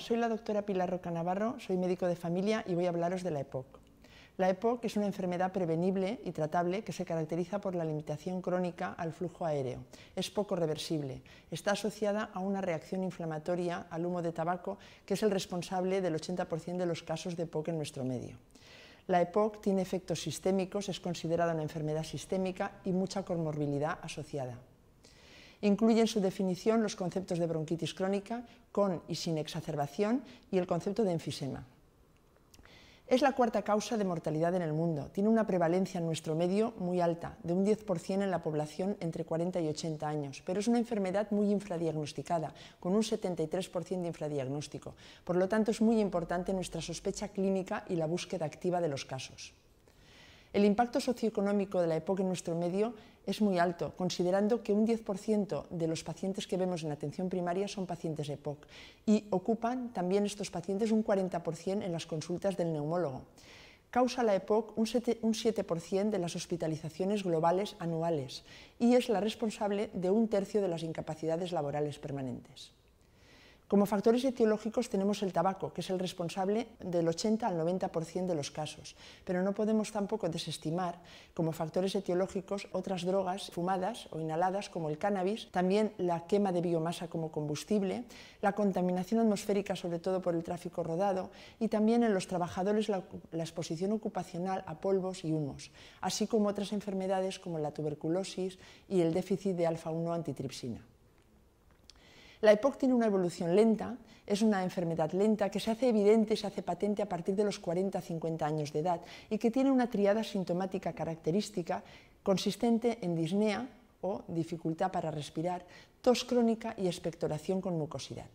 soy la doctora Pilar Roca Navarro, soy médico de familia y voy a hablaros de la EPOC. La EPOC es una enfermedad prevenible y tratable que se caracteriza por la limitación crónica al flujo aéreo. Es poco reversible. Está asociada a una reacción inflamatoria al humo de tabaco, que es el responsable del 80% de los casos de EPOC en nuestro medio. La EPOC tiene efectos sistémicos, es considerada una enfermedad sistémica y mucha comorbilidad asociada. Incluye en su definición los conceptos de bronquitis crónica con y sin exacerbación y el concepto de enfisema. Es la cuarta causa de mortalidad en el mundo. Tiene una prevalencia en nuestro medio muy alta, de un 10% en la población entre 40 y 80 años, pero es una enfermedad muy infradiagnosticada, con un 73% de infradiagnóstico. Por lo tanto, es muy importante nuestra sospecha clínica y la búsqueda activa de los casos. El impacto socioeconómico de la EPOC en nuestro medio es muy alto, considerando que un 10% de los pacientes que vemos en atención primaria son pacientes EPOC y ocupan también estos pacientes un 40% en las consultas del neumólogo. Causa la EPOC un 7% de las hospitalizaciones globales anuales y es la responsable de un tercio de las incapacidades laborales permanentes. Como factores etiológicos tenemos el tabaco, que es el responsable del 80 al 90% de los casos, pero no podemos tampoco desestimar como factores etiológicos otras drogas fumadas o inhaladas como el cannabis, también la quema de biomasa como combustible, la contaminación atmosférica sobre todo por el tráfico rodado y también en los trabajadores la, exposición ocupacional a polvos y humos, así como otras enfermedades como la tuberculosis y el déficit de alfa-1 antitripsina. La EPOC tiene una evolución lenta, es una enfermedad lenta que se hace evidente, se hace patente a partir de los 40-50 años de edad y que tiene una triada sintomática característica consistente en disnea o dificultad para respirar, tos crónica y expectoración con mucosidad.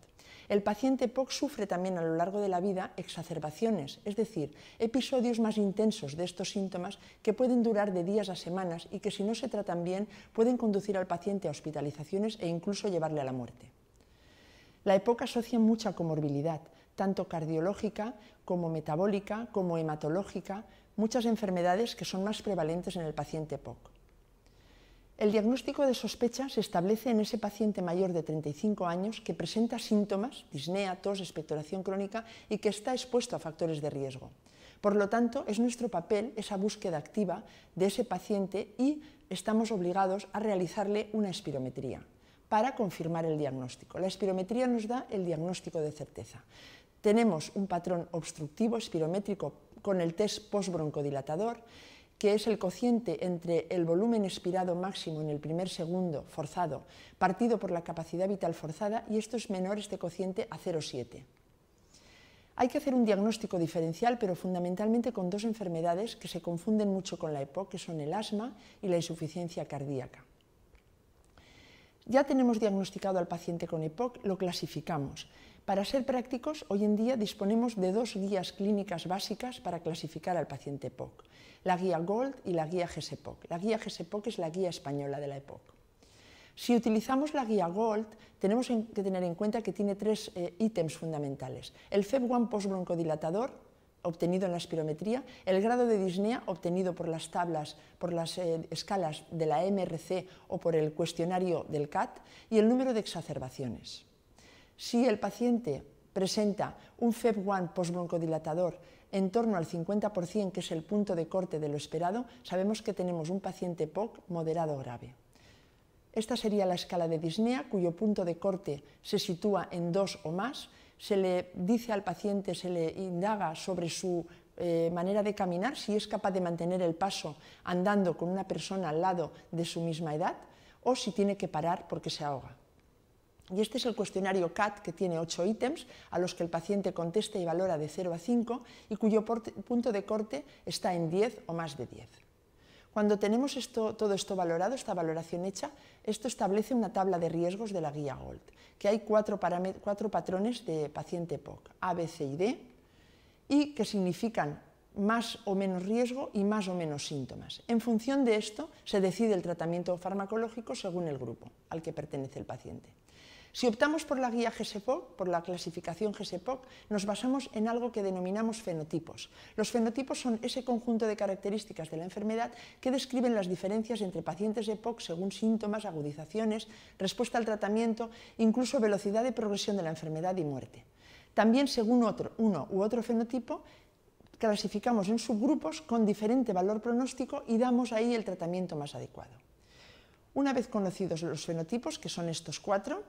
El paciente EPOC sufre también a lo largo de la vida exacerbaciones, es decir, episodios más intensos de estos síntomas que pueden durar de días a semanas y que si no se tratan bien pueden conducir al paciente a hospitalizaciones e incluso llevarle a la muerte. La EPOC asocia mucha comorbilidad, tanto cardiológica como metabólica, como hematológica, muchas enfermedades que son más prevalentes en el paciente EPOC. El diagnóstico de sospecha se establece en ese paciente mayor de 35 años que presenta síntomas, disnea, tos, expectoración crónica y que está expuesto a factores de riesgo. Por lo tanto, es nuestro papel esa búsqueda activa de ese paciente y estamos obligados a realizarle una espirometría para confirmar el diagnóstico. La espirometría nos da el diagnóstico de certeza. Tenemos un patrón obstructivo espirométrico con el test postbroncodilatador, que es el cociente entre el volumen expirado máximo en el primer segundo forzado partido por la capacidad vital forzada, y esto es menor este cociente a 0,7. Hay que hacer un diagnóstico diferencial, pero fundamentalmente con dos enfermedades que se confunden mucho con la EPOC, que son el asma y la insuficiencia cardíaca. Ya tenemos diagnosticado al paciente con EPOC, lo clasificamos. Para ser prácticos, hoy en día disponemos de dos guías clínicas básicas para clasificar al paciente EPOC, la guía GOLD y la guía GSEPOC. La guía GSEPOC es la guía española de la EPOC. Si utilizamos la guía GOLD, tenemos que tener en cuenta que tiene tres eh, ítems fundamentales. El FEB1 postbroncodilatador, obtenido en la espirometría, el grado de disnea obtenido por las tablas, por las eh, escalas de la MRC o por el cuestionario del CAT y el número de exacerbaciones. Si el paciente presenta un FEB1 postbroncodilatador en torno al 50%, que es el punto de corte de lo esperado, sabemos que tenemos un paciente POC moderado grave. Esta sería la escala de disnea, cuyo punto de corte se sitúa en 2 o más, se le dice al paciente, se le indaga sobre su eh, manera de caminar, si es capaz de mantener el paso andando con una persona al lado de su misma edad o si tiene que parar porque se ahoga. Y este es el cuestionario CAT que tiene ocho ítems a los que el paciente contesta y valora de 0 a 5 y cuyo punto de corte está en 10 o más de 10. Cuando tenemos todo esto valorado, esta valoración hecha, esto establece una tabla de riesgos de la guía GOLD, que hay cuatro, cuatro patrones de paciente POC, A, B, C y D, y que significan más o menos riesgo y más o menos síntomas. En función de esto, se decide el tratamiento farmacológico según el grupo al que pertenece el paciente. Si optamos por la guía GSPOC, por la clasificación GSPOC, nos basamos en algo que denominamos fenotipos. Los fenotipos son ese conjunto de características de la enfermedad que describen las diferencias entre pacientes de POC según síntomas, agudizaciones, respuesta al tratamiento, incluso velocidad de progresión de la enfermedad y muerte. También según otro, uno u otro fenotipo, clasificamos en subgrupos con diferente valor pronóstico y damos ahí el tratamiento más adecuado. Una vez conocidos los fenotipos, que son estos cuatro,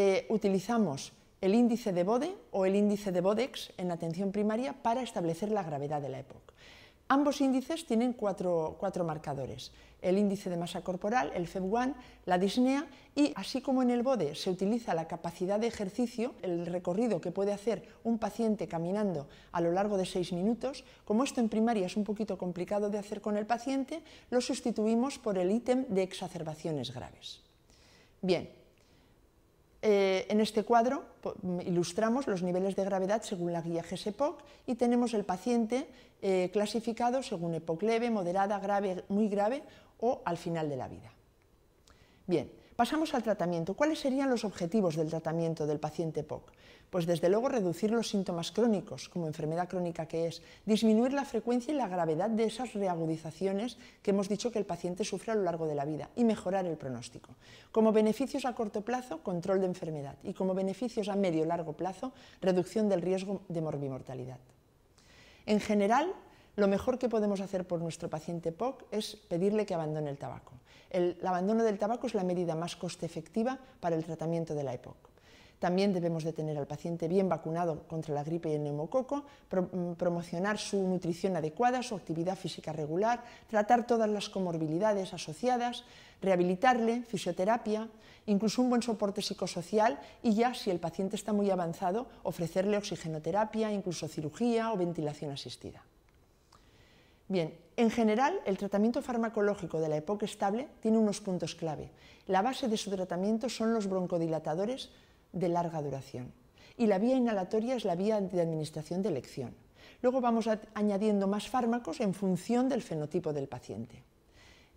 eh, utilizamos el índice de BODE o el índice de BODEX en atención primaria para establecer la gravedad de la época. Ambos índices tienen cuatro, marcadores, el índice de masa corporal, el FEB1, la disnea y así como en el BODE se utiliza la capacidad de ejercicio, el recorrido que puede hacer un paciente caminando a lo largo de seis minutos, como esto en primaria es un poquito complicado de hacer con el paciente, lo sustituimos por el ítem de exacerbaciones graves. Bien, eh, en este cuadro mm, ilustramos los niveles de gravedad según la guía GESEPOC y tenemos el paciente eh, clasificado según EPOC leve, moderada, grave, muy grave o al final de la vida. Bien, Pasamos al tratamiento. ¿Cuáles serían los objetivos del tratamiento del paciente POC? Pues desde luego reducir los síntomas crónicos, como enfermedad crónica que es, disminuir la frecuencia y la gravedad de esas reagudizaciones que hemos dicho que el paciente sufre a lo largo de la vida y mejorar el pronóstico. Como beneficios a corto plazo, control de enfermedad y como beneficios a medio y largo plazo, reducción del riesgo de morbimortalidad. En general, lo mejor que podemos hacer por nuestro paciente POC es pedirle que abandone el tabaco. El abandono del tabaco es la medida más coste efectiva para el tratamiento de la EPOC. También debemos de tener al paciente bien vacunado contra la gripe y el neumococo, mm, promocionar su nutrición adecuada, su actividad física regular, tratar todas las comorbilidades asociadas, rehabilitarle, fisioterapia, incluso un buen soporte psicosocial y ya si el paciente está muy avanzado, ofrecerle oxigenoterapia, incluso cirugía o ventilación asistida. Bien, en general, el tratamiento farmacológico de la época estable tiene unos puntos clave. La base de su tratamiento son los broncodilatadores de larga duración y la vía inhalatoria es la vía de administración de elección. Luego vamos añadiendo más fármacos en función del fenotipo del paciente.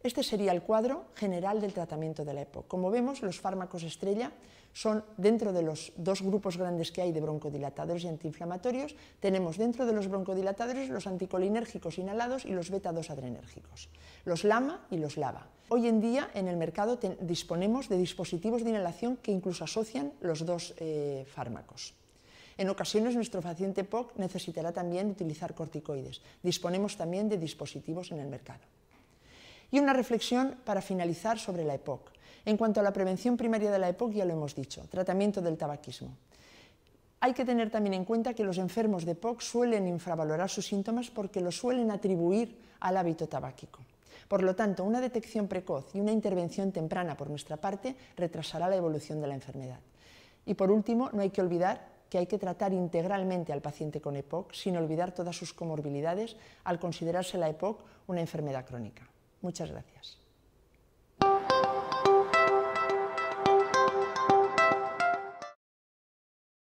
Este sería el cuadro general del tratamiento de la EPOC. Como vemos, los fármacos estrella son dentro de los dos grupos grandes que hay de broncodilatadores y antiinflamatorios, tenemos dentro de los broncodilatadores los anticolinérgicos inhalados y los beta-2 adrenérgicos, los LAMA y los LAVA. Hoy en día en el mercado disponemos de dispositivos de inhalación que incluso asocian los dos eh, fármacos. En ocasiones nuestro paciente EPOC necesitará también utilizar corticoides. Disponemos también de dispositivos en el mercado. Y una reflexión para finalizar sobre la EPOC. En cuanto a la prevención primaria de la EPOC, ya lo hemos dicho, tratamiento del tabaquismo. Hay que tener también en cuenta que los enfermos de EPOC suelen infravalorar sus síntomas porque lo suelen atribuir al hábito tabáquico. Por lo tanto, una detección precoz y una intervención temprana por nuestra parte retrasará la evolución de la enfermedad. Y por último, no hay que olvidar que hay que tratar integralmente al paciente con EPOC sin olvidar todas sus comorbilidades al considerarse la EPOC una enfermedad crónica. Muchas gracias.